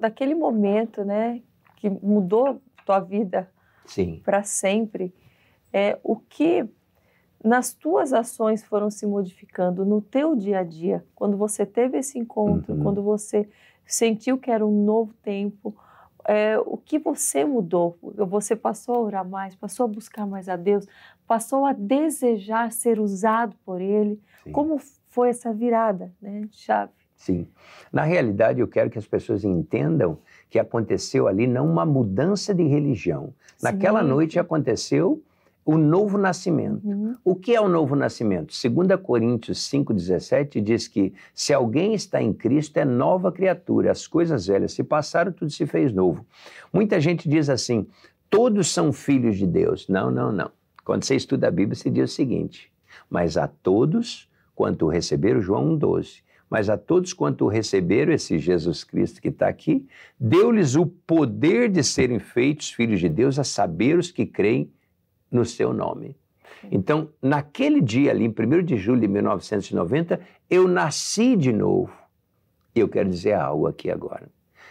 daquele momento, né, que mudou tua vida para sempre, é o que nas tuas ações foram se modificando no teu dia a dia, quando você teve esse encontro, uhum. quando você sentiu que era um novo tempo, é, o que você mudou? Você passou a orar mais, passou a buscar mais a Deus, passou a desejar ser usado por Ele. Sim. Como foi essa virada, né, chave? Sim. Na realidade, eu quero que as pessoas entendam que aconteceu ali não uma mudança de religião. Sim. Naquela noite aconteceu o novo nascimento. Uhum. O que é o novo nascimento? 2 Coríntios 5,17 diz que se alguém está em Cristo é nova criatura, as coisas velhas se passaram, tudo se fez novo. Muita gente diz assim: todos são filhos de Deus. Não, não, não. Quando você estuda a Bíblia, se diz o seguinte: mas a todos, quanto receberam, João 1,12 mas a todos quanto receberam esse Jesus Cristo que está aqui, deu-lhes o poder de serem feitos filhos de Deus, a saber os que creem no seu nome. Então, naquele dia ali, em 1 de julho de 1990, eu nasci de novo. E eu quero dizer algo aqui agora.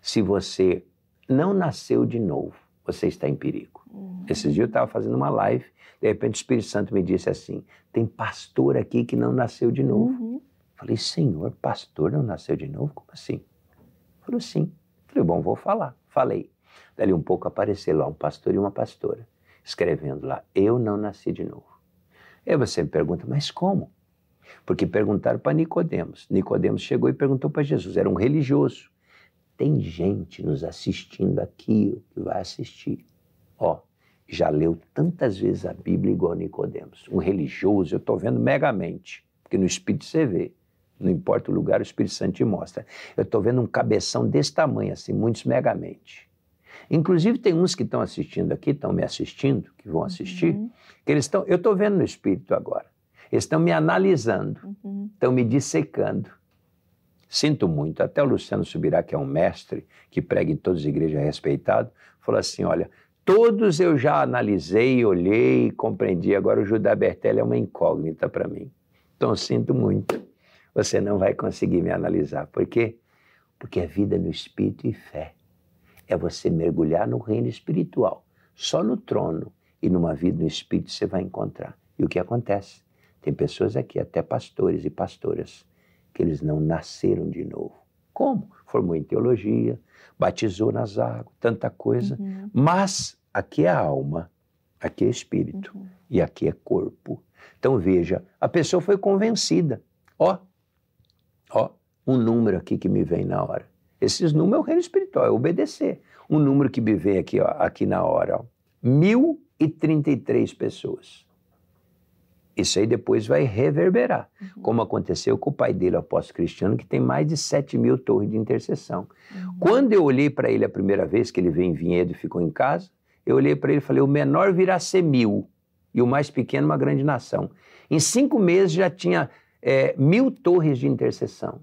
Se você não nasceu de novo, você está em perigo. Uhum. Esses dias eu estava fazendo uma live, de repente o Espírito Santo me disse assim: tem pastor aqui que não nasceu de novo. Uhum. Falei, senhor, pastor não nasceu de novo? Como assim? Falou, sim. Falei, bom, vou falar. Falei. Dali um pouco apareceu lá um pastor e uma pastora, escrevendo lá, eu não nasci de novo. Aí você me pergunta, mas como? Porque perguntaram para Nicodemos. Nicodemos chegou e perguntou para Jesus, era um religioso. Tem gente nos assistindo aqui que vai assistir. Ó, já leu tantas vezes a Bíblia igual Nicodemos. Um religioso, eu estou vendo megamente, porque no Espírito você vê. Não importa o lugar, o Espírito Santo te mostra. Eu estou vendo um cabeção desse tamanho, assim, muitos megamente. Inclusive, tem uns que estão assistindo aqui, estão me assistindo, que vão assistir, uhum. que eles estão. Eu estou vendo no Espírito agora. Eles estão me analisando, estão uhum. me dissecando. Sinto muito, até o Luciano Subirá, que é um mestre que prega em todas as igrejas respeitado, falou assim: olha, todos eu já analisei, olhei, compreendi. Agora o Judá Bertelli é uma incógnita para mim. Então sinto muito você não vai conseguir me analisar. Por quê? Porque é vida no espírito e fé. É você mergulhar no reino espiritual. Só no trono e numa vida no espírito você vai encontrar. E o que acontece? Tem pessoas aqui, até pastores e pastoras, que eles não nasceram de novo. Como? Formou em teologia, batizou nas águas, tanta coisa. Uhum. Mas aqui é alma, aqui é espírito uhum. e aqui é corpo. Então veja, a pessoa foi convencida. Ó, oh, Ó, um número aqui que me vem na hora. Esses números é o reino espiritual, é obedecer. Um número que me vem aqui, ó, aqui na hora, ó, 1.033 pessoas. Isso aí depois vai reverberar, uhum. como aconteceu com o pai dele, o apóstolo Cristiano, que tem mais de 7 mil torres de intercessão. Uhum. Quando eu olhei para ele a primeira vez, que ele veio em Vinhedo e ficou em casa, eu olhei para ele e falei: o menor virá ser mil, e o mais pequeno uma grande nação. Em cinco meses já tinha é, mil torres de intercessão.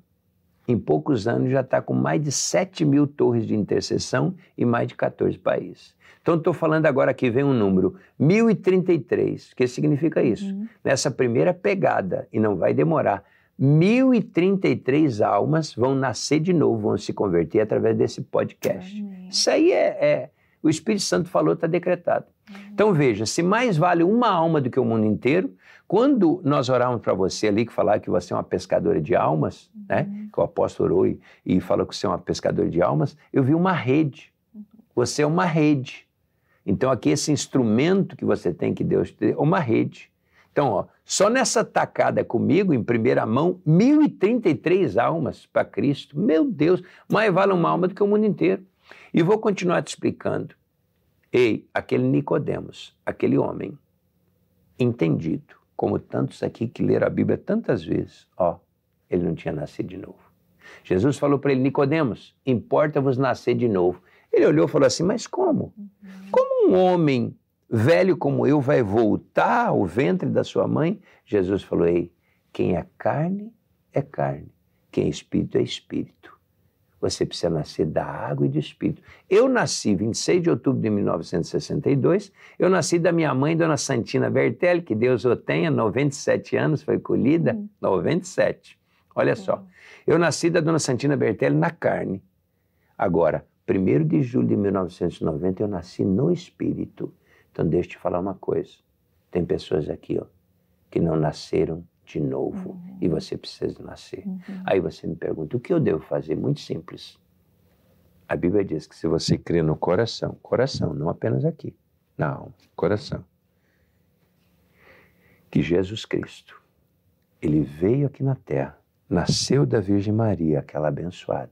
Em poucos anos já está com mais de 7 mil torres de intercessão em mais de 14 países. Então, estou falando agora que vem um número, 1033. O que significa isso? Uhum. Nessa primeira pegada, e não vai demorar, 1033 almas vão nascer de novo, vão se converter através desse podcast. Uhum. Isso aí é, é, o Espírito Santo falou, está decretado. Então veja, se mais vale uma alma do que o mundo inteiro, quando nós orávamos para você ali, que falar que você é uma pescadora de almas, uhum. né? que o apóstolo orou e, e falou que você é uma pescadora de almas, eu vi uma rede. Você é uma rede. Então aqui esse instrumento que você tem, que Deus te deu, é uma rede. Então, ó, só nessa tacada comigo, em primeira mão, 1.033 almas para Cristo. Meu Deus, mais vale uma alma do que o mundo inteiro. E vou continuar te explicando. Ei, aquele Nicodemos, aquele homem entendido, como tantos aqui que leram a Bíblia tantas vezes, ó, ele não tinha nascido de novo. Jesus falou para ele, Nicodemos, importa-vos nascer de novo. Ele olhou e falou assim, mas como? Como um homem velho como eu vai voltar ao ventre da sua mãe? Jesus falou, ei, quem é carne é carne, quem é espírito é espírito. Você precisa nascer da água e do espírito. Eu nasci 26 de outubro de 1962. Eu nasci da minha mãe, Dona Santina Bertelli, que Deus o tenha, 97 anos, foi colhida, uhum. 97. Olha uhum. só. Eu nasci da Dona Santina Bertelli na carne. Agora, 1 de julho de 1990, eu nasci no espírito. Então, deixa eu te falar uma coisa. Tem pessoas aqui, ó, que não nasceram de novo uhum. e você precisa nascer. Uhum. Aí você me pergunta: o que eu devo fazer? Muito simples. A Bíblia diz que se você crê no coração, coração, não apenas aqui, na alma, coração, que Jesus Cristo, ele veio aqui na terra, nasceu da Virgem Maria, aquela abençoada,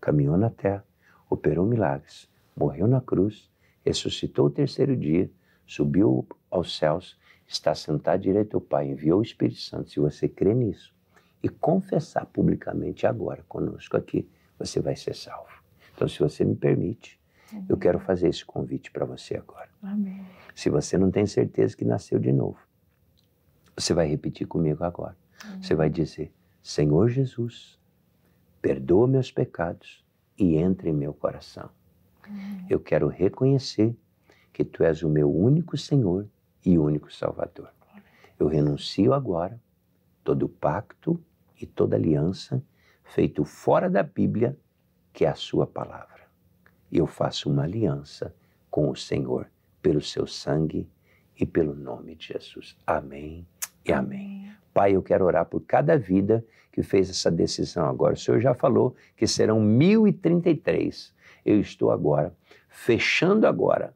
caminhou na terra, operou milagres, morreu na cruz, ressuscitou o terceiro dia, subiu aos céus está sentado à direita Pai, enviou o Espírito Santo. Se você crê nisso e confessar publicamente agora conosco aqui, você vai ser salvo. Então, se você me permite, Amém. eu quero fazer esse convite para você agora. Amém. Se você não tem certeza que nasceu de novo, você vai repetir comigo agora. Amém. Você vai dizer: Senhor Jesus, perdoa meus pecados e entre em meu coração. Eu quero reconhecer que tu és o meu único Senhor e único Salvador. Eu renuncio agora todo pacto e toda aliança feito fora da Bíblia, que é a sua palavra. E eu faço uma aliança com o Senhor pelo seu sangue e pelo nome de Jesus. Amém e amém. amém. Pai, eu quero orar por cada vida que fez essa decisão agora. O Senhor já falou que serão 1033. Eu estou agora fechando agora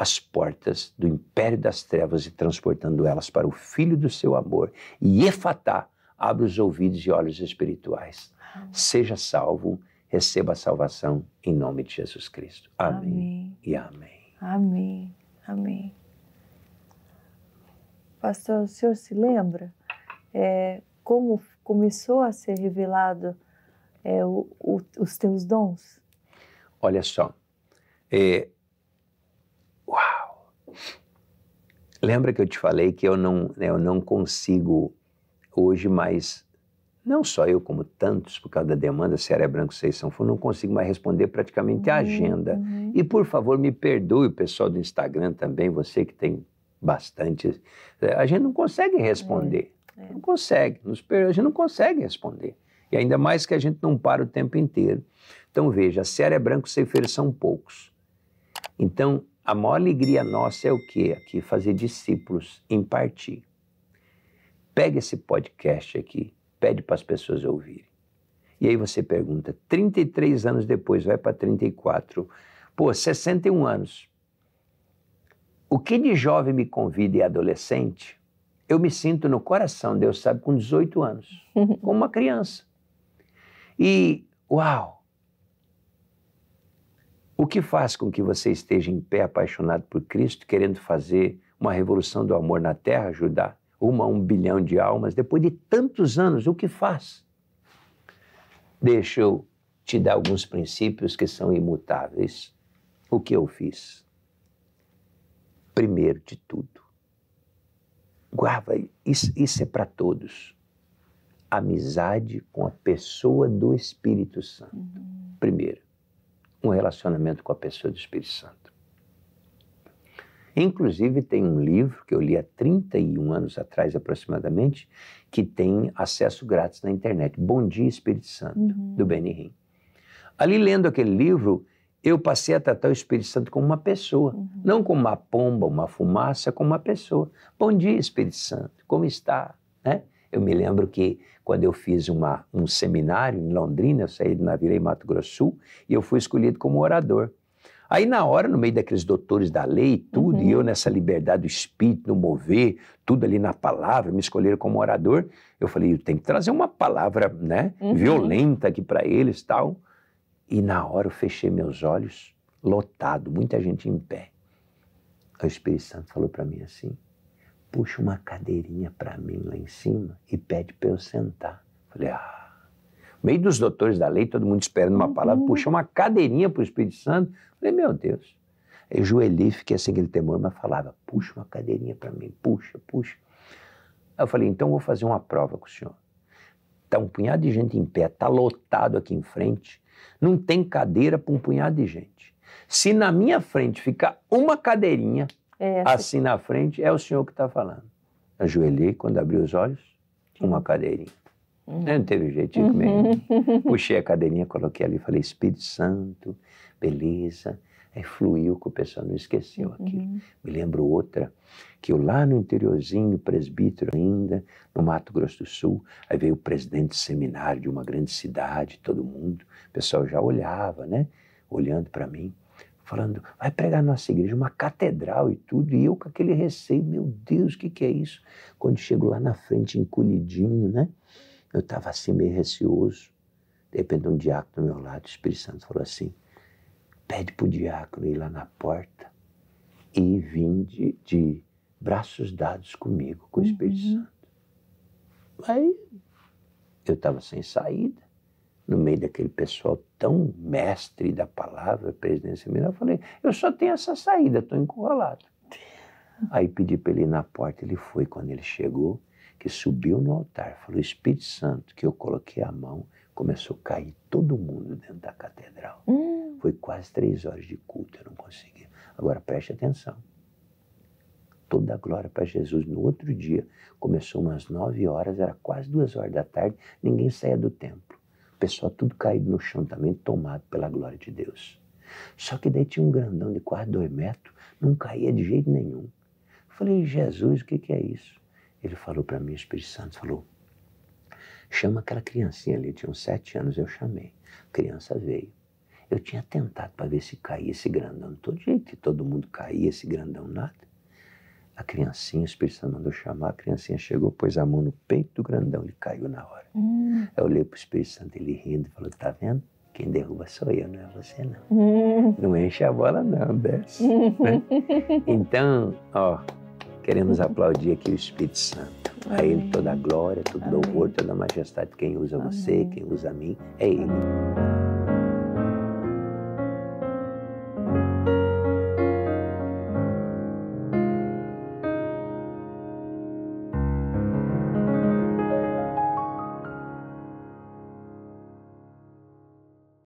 as portas do império das trevas e transportando elas para o filho do seu amor. E Efatá abre os ouvidos e olhos espirituais. Seja salvo, receba a salvação em nome de Jesus Cristo. Amém, amém. e amém. Amém, amém. Pastor, o senhor se lembra é, como começou a ser revelado é, o, o, os teus dons? Olha só, é, Lembra que eu te falei que eu não, eu não consigo hoje mais, não só eu como tantos, por causa da demanda Ceará Branco Seis é Sanfona, não consigo mais responder praticamente a uhum, agenda. Uhum. E por favor, me perdoe o pessoal do Instagram também, você que tem bastante. Eh, a gente não consegue responder. É, é. Não consegue. Nos, a gente não consegue responder. E ainda mais que a gente não para o tempo inteiro. Então veja, a é Branco Ceifeira são poucos. Então, a maior alegria nossa é o quê? Aqui, fazer discípulos, impartir. Pega esse podcast aqui, pede para as pessoas ouvirem. E aí você pergunta, 33 anos depois, vai para 34, pô, 61 anos. O que de jovem me convida e adolescente, eu me sinto no coração, Deus sabe, com 18 anos, como uma criança. E, uau, o que faz com que você esteja em pé apaixonado por Cristo, querendo fazer uma revolução do amor na terra, ajudar uma a um bilhão de almas, depois de tantos anos, o que faz? Deixa eu te dar alguns princípios que são imutáveis. O que eu fiz? Primeiro de tudo, guarda, isso, isso é para todos. Amizade com a pessoa do Espírito Santo. Uhum. Primeiro um relacionamento com a pessoa do Espírito Santo. Inclusive, tem um livro que eu li há 31 anos atrás, aproximadamente, que tem acesso grátis na internet. Bom Dia Espírito Santo, uhum. do Benny Hinn. Ali, lendo aquele livro, eu passei a tratar o Espírito Santo como uma pessoa, uhum. não como uma pomba, uma fumaça, como uma pessoa. Bom dia, Espírito Santo, como está? Né? Eu me lembro que quando eu fiz uma, um seminário em Londrina, eu saí do Navirei, Mato Grosso Sul, e eu fui escolhido como orador. Aí, na hora, no meio daqueles doutores da lei e tudo, uhum. e eu nessa liberdade do espírito, no mover, tudo ali na palavra, me escolheram como orador, eu falei, eu tenho que trazer uma palavra né, uhum. violenta aqui para eles tal. E na hora eu fechei meus olhos, lotado, muita gente em pé. O Espírito Santo falou para mim assim, puxa uma cadeirinha para mim lá em cima e pede para eu sentar. Falei, ah. No meio dos doutores da lei, todo mundo esperando uma palavra, uhum. puxa uma cadeirinha para o Espírito Santo. Falei, meu Deus. Eu joelhei, fiquei sem assim, aquele temor, mas falava, puxa uma cadeirinha para mim, puxa, puxa. Aí eu falei, então vou fazer uma prova com o senhor. Está um punhado de gente em pé, está lotado aqui em frente, não tem cadeira para um punhado de gente. Se na minha frente ficar uma cadeirinha, é, assim na frente, é o senhor que está falando. Ajoelhei, quando abri os olhos, uma uhum. cadeirinha. Uhum. Não teve jeito de comer. Uhum. Puxei a cadeirinha, coloquei ali, falei, Espírito Santo, beleza. Aí fluiu que o pessoal não esqueceu uhum. aquilo. Me lembro outra, que eu lá no interiorzinho, presbítero ainda, no Mato Grosso do Sul, aí veio o presidente de seminário de uma grande cidade, todo mundo, o pessoal já olhava, né? Olhando para mim falando, vai pregar nossa igreja, uma catedral e tudo, e eu com aquele receio, meu Deus, o que, que é isso? Quando chego lá na frente, encolhidinho, né? Eu estava assim meio receoso. De repente, um diácono do meu lado, o Espírito Santo falou assim: pede para o diácono ir lá na porta e vim de, de braços dados comigo, com o Espírito uhum. Santo. Aí eu estava sem saída no meio daquele pessoal tão mestre da palavra, presidência militar, eu falei, eu só tenho essa saída, estou encurralado. Aí pedi para ele ir na porta, ele foi. Quando ele chegou, que subiu no altar, falou, Espírito Santo, que eu coloquei a mão, começou a cair todo mundo dentro da catedral. Hum. Foi quase três horas de culto, eu não consegui. Agora preste atenção. Toda a glória para Jesus. No outro dia, começou umas nove horas, era quase duas horas da tarde, ninguém saía do templo pessoal tudo caído no chão também, tomado pela glória de Deus. Só que daí tinha um grandão de quase dois metros, não caía de jeito nenhum. Eu falei, Jesus, o que, que é isso? Ele falou para mim, o Espírito Santo falou, chama aquela criancinha ali, tinha uns sete anos, eu chamei. A criança veio. Eu tinha tentado para ver se caía esse grandão, todo jeito, todo mundo caía esse grandão, nada. A criancinha, o Espírito Santo mandou chamar, a criancinha chegou, pôs a mão no peito do grandão, ele caiu na hora. Hum. Eu olhei para o Espírito Santo, ele rindo, falou, tá vendo? Quem derruba sou eu, não é você não. Hum. Não enche a bola não, desce. Né? Então, ó, queremos uhum. aplaudir aqui o Espírito Santo. Amém. A Ele toda a glória, todo louvor, toda a majestade. Quem usa Amém. você, quem usa mim, é Ele.